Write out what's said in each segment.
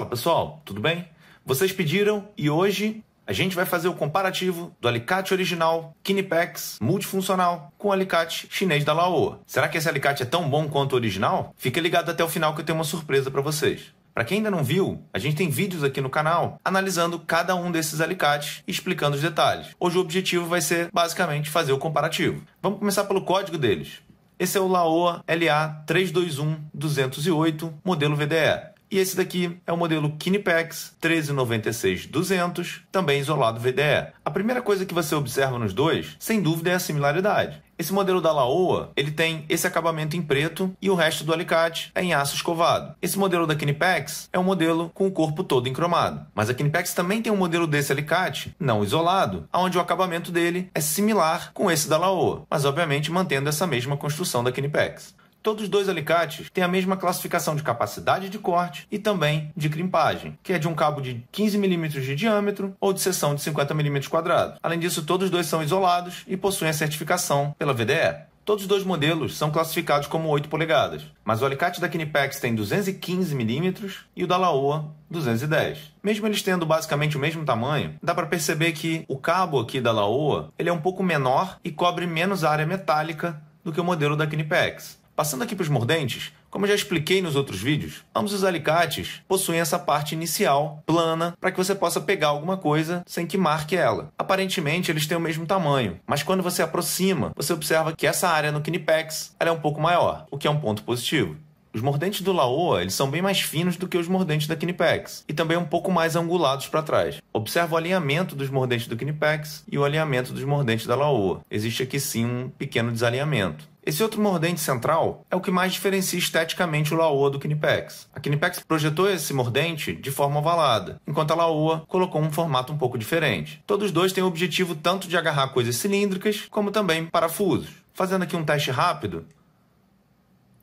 Fala pessoal, tudo bem? Vocês pediram e hoje a gente vai fazer o comparativo do alicate original Kinipex multifuncional com o alicate chinês da Laoa. Será que esse alicate é tão bom quanto o original? Fica ligado até o final que eu tenho uma surpresa para vocês. Para quem ainda não viu, a gente tem vídeos aqui no canal analisando cada um desses alicates e explicando os detalhes. Hoje o objetivo vai ser basicamente fazer o comparativo. Vamos começar pelo código deles. Esse é o Laoa LA 321208 modelo VDE. E esse daqui é o modelo Kinepex 1396-200, também isolado VDE. A primeira coisa que você observa nos dois, sem dúvida, é a similaridade. Esse modelo da Laoa, ele tem esse acabamento em preto e o resto do alicate é em aço escovado. Esse modelo da Kinepex é um modelo com o corpo todo encromado. cromado. Mas a Kinepex também tem um modelo desse alicate, não isolado, onde o acabamento dele é similar com esse da Laoa, mas obviamente mantendo essa mesma construção da Kinepex. Todos os dois alicates têm a mesma classificação de capacidade de corte e também de crimpagem, que é de um cabo de 15 mm de diâmetro ou de seção de 50 mm quadrado. Além disso, todos os dois são isolados e possuem a certificação pela VDE. Todos os dois modelos são classificados como 8 polegadas, mas o alicate da Knipex tem 215 mm e o da Laoa 210. Mesmo eles tendo basicamente o mesmo tamanho, dá para perceber que o cabo aqui da Laoa ele é um pouco menor e cobre menos área metálica do que o modelo da Knipex. Passando aqui para os mordentes, como já expliquei nos outros vídeos, ambos os alicates possuem essa parte inicial, plana, para que você possa pegar alguma coisa sem que marque ela. Aparentemente eles têm o mesmo tamanho, mas quando você aproxima, você observa que essa área no Kinipex é um pouco maior, o que é um ponto positivo. Os mordentes do Laoa eles são bem mais finos do que os mordentes da Kinipex e também um pouco mais angulados para trás. Observa o alinhamento dos mordentes do Kinipex e o alinhamento dos mordentes da Laoa. Existe aqui sim um pequeno desalinhamento. Esse outro mordente central é o que mais diferencia esteticamente o Laoa do Kinipex. A Kinipex projetou esse mordente de forma ovalada, enquanto a Laoa colocou um formato um pouco diferente. Todos dois têm o objetivo tanto de agarrar coisas cilíndricas, como também parafusos. Fazendo aqui um teste rápido,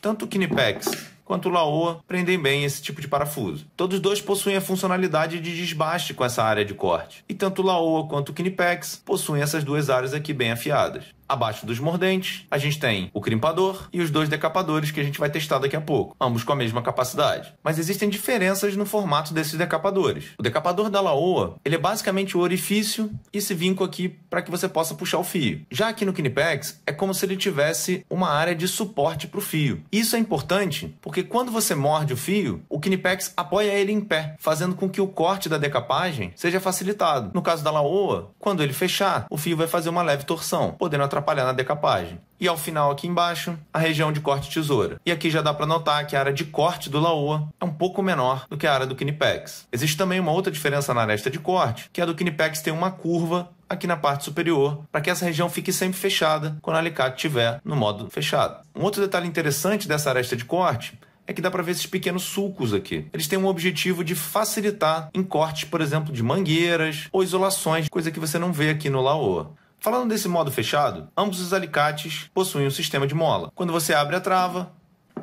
tanto o Kinipex quanto o Laoa prendem bem esse tipo de parafuso. Todos dois possuem a funcionalidade de desbaste com essa área de corte, e tanto o Laoa quanto o Kinipex possuem essas duas áreas aqui bem afiadas. Abaixo dos mordentes, a gente tem o crimpador e os dois decapadores que a gente vai testar daqui a pouco, ambos com a mesma capacidade. Mas existem diferenças no formato desses decapadores. O decapador da Laoa, ele é basicamente o orifício e esse vinco aqui para que você possa puxar o fio. Já aqui no Kinipex, é como se ele tivesse uma área de suporte para o fio. Isso é importante porque quando você morde o fio, o o Kinipex apoia ele em pé, fazendo com que o corte da decapagem seja facilitado. No caso da Laoa, quando ele fechar, o fio vai fazer uma leve torção, podendo atrapalhar na decapagem. E ao final aqui embaixo, a região de corte tesoura. E aqui já dá para notar que a área de corte do Laoa é um pouco menor do que a área do Kinipex. Existe também uma outra diferença na aresta de corte, que a do Kinipex tem uma curva aqui na parte superior, para que essa região fique sempre fechada quando o alicate estiver no modo fechado. Um outro detalhe interessante dessa aresta de corte é que dá para ver esses pequenos sulcos aqui. Eles têm um objetivo de facilitar em cortes, por exemplo, de mangueiras ou isolações, coisa que você não vê aqui no Laoa. Falando desse modo fechado, ambos os alicates possuem um sistema de mola. Quando você abre a trava,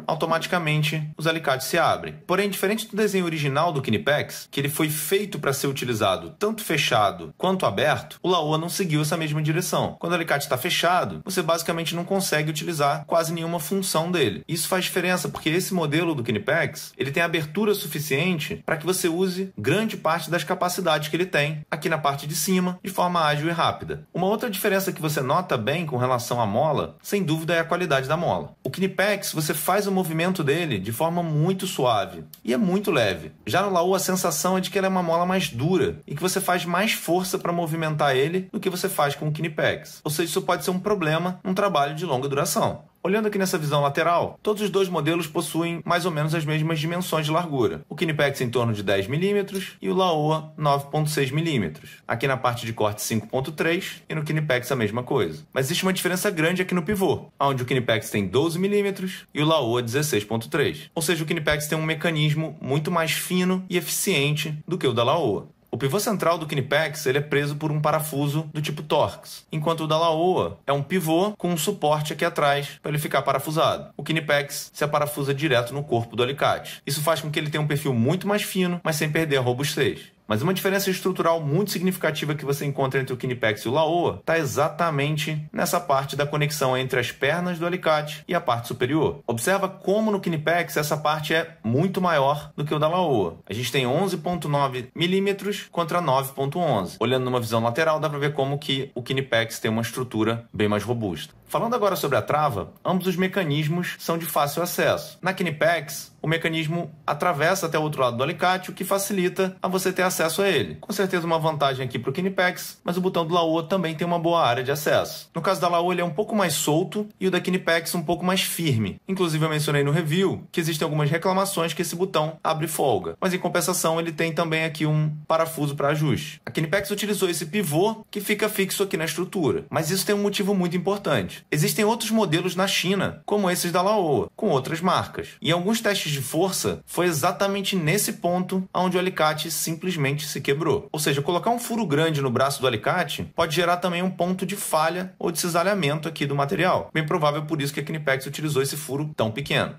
automaticamente os alicates se abrem. Porém, diferente do desenho original do Kinipex, que ele foi feito para ser utilizado tanto fechado quanto aberto, o Laoa não seguiu essa mesma direção. Quando o alicate está fechado, você basicamente não consegue utilizar quase nenhuma função dele. Isso faz diferença porque esse modelo do Kinipex, ele tem abertura suficiente para que você use grande parte das capacidades que ele tem aqui na parte de cima, de forma ágil e rápida. Uma outra diferença que você nota bem com relação à mola, sem dúvida, é a qualidade da mola. O Kinipex, você faz uma movimento dele de forma muito suave e é muito leve. Já no Laú, a sensação é de que ela é uma mola mais dura e que você faz mais força para movimentar ele do que você faz com o Kinepex. Ou seja, isso pode ser um problema num trabalho de longa duração. Olhando aqui nessa visão lateral, todos os dois modelos possuem mais ou menos as mesmas dimensões de largura. O Kinipex em torno de 10 mm e o Laoa 9.6 mm. Aqui na parte de corte 5.3 e no Kinipex a mesma coisa. Mas existe uma diferença grande aqui no pivô, onde o Kinipex tem 12 mm e o Laoa 16.3. Ou seja, o Kinipex tem um mecanismo muito mais fino e eficiente do que o da Laoa. O pivô central do Knipex ele é preso por um parafuso do tipo Torx, enquanto o da Laoa é um pivô com um suporte aqui atrás para ele ficar parafusado. O Knipex se aparafusa direto no corpo do alicate. Isso faz com que ele tenha um perfil muito mais fino, mas sem perder a robustez. Mas uma diferença estrutural muito significativa que você encontra entre o Kinipex e o Laoa está exatamente nessa parte da conexão entre as pernas do alicate e a parte superior. Observa como no Kinipex essa parte é muito maior do que o da Laoa. A gente tem 11.9 milímetros contra 9.11. Olhando numa visão lateral dá para ver como que o Kinipex tem uma estrutura bem mais robusta. Falando agora sobre a trava, ambos os mecanismos são de fácil acesso. Na Kinipex, o mecanismo atravessa até o outro lado do alicate, o que facilita a você ter acesso acesso a ele. Com certeza uma vantagem aqui para o Kinipex, mas o botão do Laoa também tem uma boa área de acesso. No caso da Laoa ele é um pouco mais solto e o da Kinipex um pouco mais firme. Inclusive eu mencionei no review que existem algumas reclamações que esse botão abre folga, mas em compensação ele tem também aqui um parafuso para ajuste. A Kinipex utilizou esse pivô que fica fixo aqui na estrutura, mas isso tem um motivo muito importante. Existem outros modelos na China, como esses da Laoa, com outras marcas. E em alguns testes de força, foi exatamente nesse ponto onde o alicate simplesmente se quebrou. Ou seja, colocar um furo grande no braço do alicate pode gerar também um ponto de falha ou de cisalhamento aqui do material. Bem provável por isso que a Knipex utilizou esse furo tão pequeno.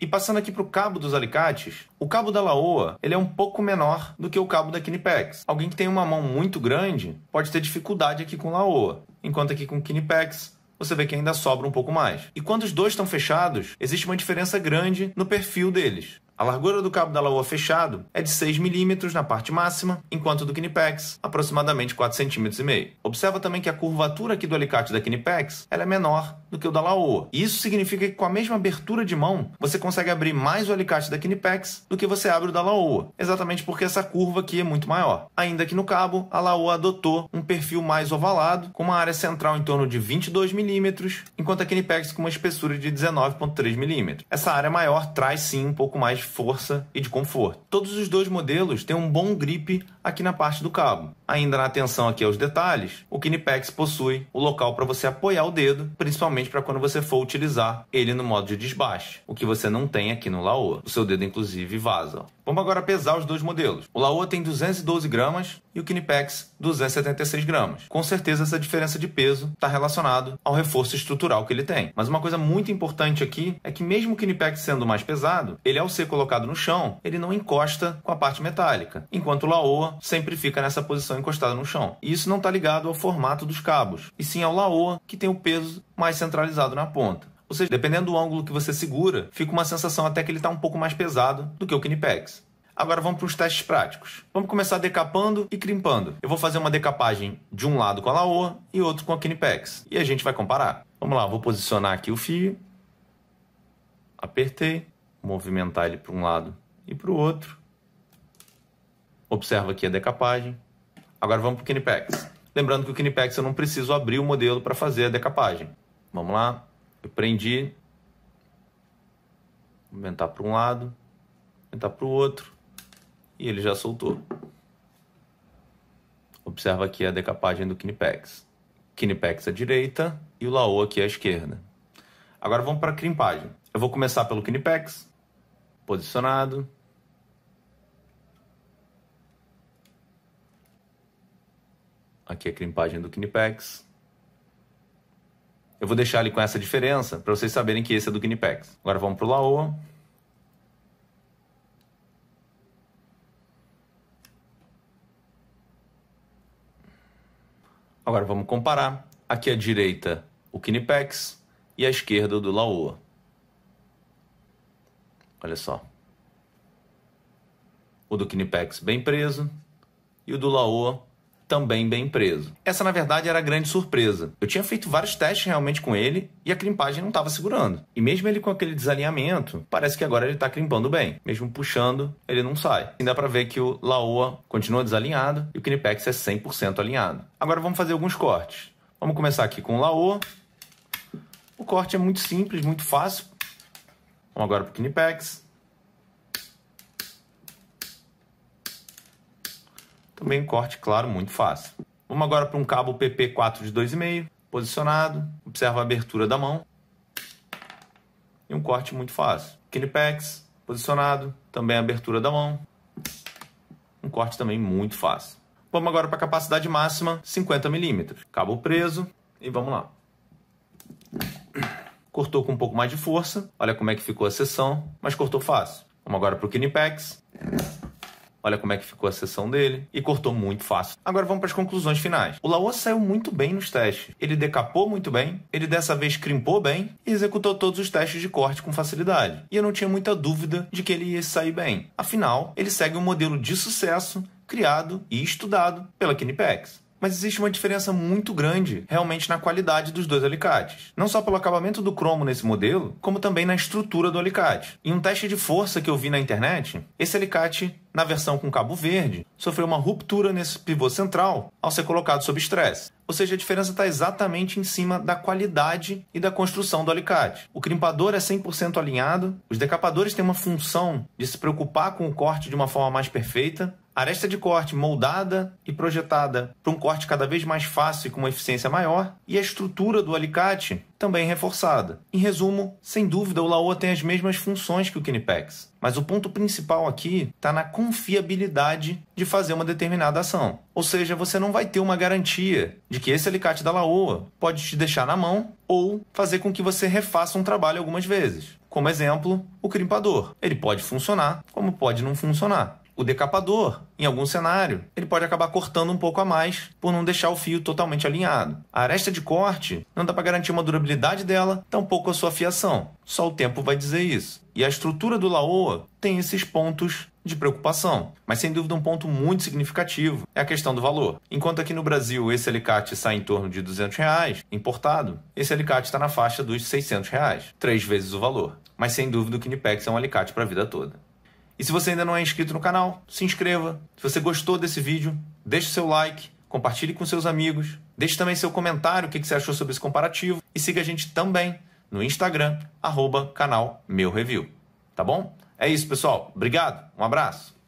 E passando aqui para o cabo dos alicates, o cabo da Laoa ele é um pouco menor do que o cabo da Kinipex. Alguém que tem uma mão muito grande pode ter dificuldade aqui com Laoa, enquanto aqui com Kinipex você vê que ainda sobra um pouco mais. E quando os dois estão fechados, existe uma diferença grande no perfil deles. A largura do cabo da laoa fechado é de 6 mm na parte máxima, enquanto do Kinipex, aproximadamente 4,5 cm. Observa também que a curvatura aqui do alicate da Kinipex ela é menor do que o da laoa. E isso significa que com a mesma abertura de mão, você consegue abrir mais o alicate da Kinipex do que você abre o da laoa, exatamente porque essa curva aqui é muito maior. Ainda que no cabo, a laoa adotou um perfil mais ovalado, com uma área central em torno de 22 mm, enquanto a Kinipex com uma espessura de 19,3 mm. Essa área maior traz sim um pouco mais de força e de conforto. Todos os dois modelos têm um bom grip aqui na parte do cabo. Ainda na atenção aqui aos detalhes, o Kinipex possui o local para você apoiar o dedo, principalmente para quando você for utilizar ele no modo de desbaste, o que você não tem aqui no Laoa. O seu dedo, inclusive, vaza. Vamos agora pesar os dois modelos. O Laoa tem 212 gramas e o Kinipex 276 gramas. Com certeza essa diferença de peso está relacionado ao reforço estrutural que ele tem. Mas uma coisa muito importante aqui é que mesmo o Kinipex sendo mais pesado, ele ao ser colocado no chão, ele não encosta com a parte metálica, enquanto o Laoa sempre fica nessa posição encostada no chão. E isso não está ligado ao formato dos cabos, e sim ao laoa, que tem o peso mais centralizado na ponta. Ou seja, dependendo do ângulo que você segura, fica uma sensação até que ele está um pouco mais pesado do que o knipex. Agora vamos para os testes práticos. Vamos começar decapando e crimpando. Eu vou fazer uma decapagem de um lado com a Laoa e outro com a knipex, E a gente vai comparar. Vamos lá, vou posicionar aqui o fio. Apertei. Movimentar ele para um lado e para o outro. Observa aqui a decapagem. Agora vamos para o KinePex. Lembrando que o KinePex eu não preciso abrir o modelo para fazer a decapagem. Vamos lá. Eu prendi. vou Aumentar para um lado. Aumentar para o outro. E ele já soltou. Observa aqui a decapagem do KinePex. KinePex à direita e o Lao aqui à esquerda. Agora vamos para a crimpagem. Eu vou começar pelo Kinipex. Posicionado. Aqui é a crimpagem do Knipex. Eu vou deixar ele com essa diferença para vocês saberem que esse é do Knipex. Agora vamos para o Laoa. Agora vamos comparar. Aqui à direita o Knipex e à esquerda o do Laoa. Olha só. O do Knipex bem preso e o do Laoa também bem preso. Essa, na verdade, era a grande surpresa. Eu tinha feito vários testes realmente com ele e a crimpagem não estava segurando. E mesmo ele com aquele desalinhamento, parece que agora ele está crimpando bem. Mesmo puxando, ele não sai. E dá para ver que o Laoa continua desalinhado e o Knipex é 100% alinhado. Agora vamos fazer alguns cortes. Vamos começar aqui com o Laoa. O corte é muito simples, muito fácil. Vamos agora para o Knipex. Também um corte, claro, muito fácil. Vamos agora para um cabo PP4 de 2,5, posicionado. Observa a abertura da mão. E um corte muito fácil. Kinipex, posicionado. Também a abertura da mão. Um corte também muito fácil. Vamos agora para a capacidade máxima, 50 mm. Cabo preso e vamos lá. Cortou com um pouco mais de força. Olha como é que ficou a seção, mas cortou fácil. Vamos agora para o Kinipex. Olha como é que ficou a sessão dele e cortou muito fácil. Agora vamos para as conclusões finais. O Laoa saiu muito bem nos testes. Ele decapou muito bem, ele dessa vez crimpou bem e executou todos os testes de corte com facilidade. E eu não tinha muita dúvida de que ele ia sair bem. Afinal, ele segue um modelo de sucesso criado e estudado pela Kinepex. mas existe uma diferença muito grande realmente na qualidade dos dois alicates. Não só pelo acabamento do cromo nesse modelo, como também na estrutura do alicate. Em um teste de força que eu vi na internet, esse alicate na versão com cabo verde, sofreu uma ruptura nesse pivô central ao ser colocado sob estresse. Ou seja, a diferença está exatamente em cima da qualidade e da construção do alicate. O crimpador é 100% alinhado, os decapadores têm uma função de se preocupar com o corte de uma forma mais perfeita, Aresta de corte moldada e projetada para um corte cada vez mais fácil e com uma eficiência maior, e a estrutura do alicate também reforçada. Em resumo, sem dúvida, o Laoa tem as mesmas funções que o Kinipex, mas o ponto principal aqui está na confiabilidade de fazer uma determinada ação. Ou seja, você não vai ter uma garantia de que esse alicate da Laoa pode te deixar na mão ou fazer com que você refaça um trabalho algumas vezes. Como exemplo, o crimpador. Ele pode funcionar, como pode não funcionar o decapador, em algum cenário, ele pode acabar cortando um pouco a mais por não deixar o fio totalmente alinhado. A aresta de corte não dá para garantir uma durabilidade dela, tampouco a sua fiação. Só o tempo vai dizer isso. E a estrutura do Laoa tem esses pontos de preocupação, mas sem dúvida um ponto muito significativo é a questão do valor. Enquanto aqui no Brasil esse alicate sai em torno de 200 reais importado, esse alicate está na faixa dos 600 reais, três vezes o valor. Mas sem dúvida o Knipex é um alicate para a vida toda. E se você ainda não é inscrito no canal, se inscreva. Se você gostou desse vídeo, deixe seu like, compartilhe com seus amigos, deixe também seu comentário o que você achou sobre esse comparativo e siga a gente também no Instagram, arroba canal Meu Review. Tá bom? É isso, pessoal. Obrigado, um abraço.